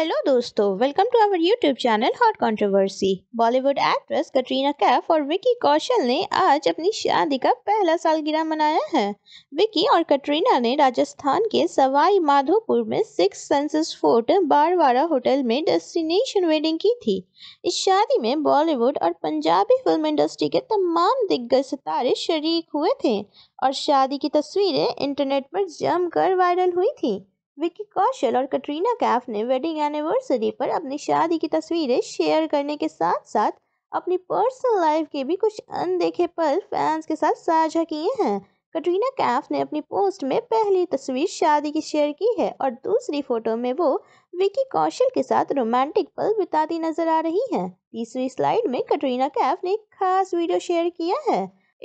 Hello दोस्तों welcome to our YouTube channel hot controversy Bollywood actress Katrina Kaif और विकी कौशल ने आज अपनी शादी का पहला सालगिरह मनाया है विकी और कटरीना ने राजस्थान के सवाई माधोपुर में Six Senses Fort Barwara hotel में डेस्टिनेशन वेडिंग की थी इस शादी में बॉलीवुड और पंजाबी फिल्म इंडस्ट्री के तमाम दिग्गज सितारे शरीक हुए थे और शादी की तस्वीरें इंटरनेट पर जमकर वायरल हुई थी विक्की कौशल और कटरीना कैफ ने वेडिंग एनिवर्सरी पर अपनी शादी की तस्वीरें शेयर करने के साथ साथ अपनी पर्सनल लाइफ के भी कुछ अनदेखे पल फैंस के साथ साझा किए हैं कटरीना कैफ ने अपनी पोस्ट में पहली तस्वीर शादी की शेयर की है और दूसरी फोटो में वो विकी कौशल के साथ रोमांटिक पल बिताती नजर आ रही हैं। तीसरी स्लाइड में कटरीना कैफ ने एक खास वीडियो शेयर किया है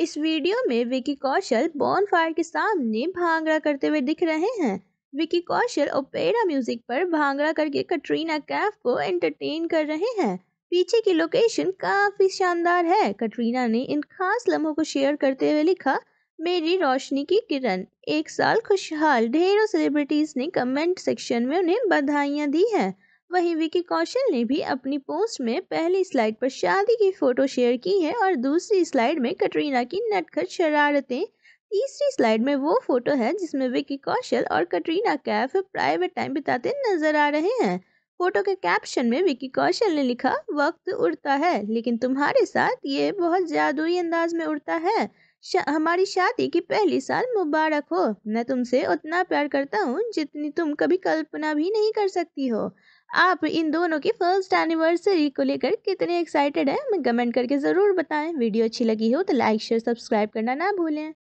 इस वीडियो में विकी कौशल बॉन फायर के सामने भांगड़ा करते हुए दिख रहे हैं विकी कौशल ओपेरा म्यूजिक पर भांगड़ा करके कटरीना कैफ को एंटरटेन कर रहे हैं पीछे की लोकेशन काफी शानदार है कटरीना ने इन खास लम्हों को शेयर करते हुए लिखा मेरी रोशनी की किरण एक साल खुशहाल ढेरों सेलिब्रिटीज ने कमेंट सेक्शन में उन्हें बधाइयां दी है वहीं विकी कौशल ने भी अपनी पोस्ट में पहली स्लाइड पर शादी की फोटो शेयर की है और दूसरी स्लाइड में कटरीना की नटखट शरारतें तीसरी स्लाइड में वो फोटो है जिसमें विकी कौशल और कटरीना कैफ प्राइवेट टाइम बिताते नजर आ रहे हैं फोटो के कैप्शन में विकी कौशल ने लिखा वक्त उड़ता है लेकिन तुम्हारे साथ ये बहुत जादुई अंदाज में उड़ता है शा, हमारी शादी की पहली साल मुबारक हो मैं तुमसे उतना प्यार करता हूँ जितनी तुम कभी कल्पना भी नहीं कर सकती हो आप इन दोनों की फर्स्ट एनिवर्सरी को लेकर कितने एक्साइटेड हैं हमें कमेंट करके ज़रूर बताएं वीडियो अच्छी लगी हो तो लाइक शेयर सब्सक्राइब करना ना भूलें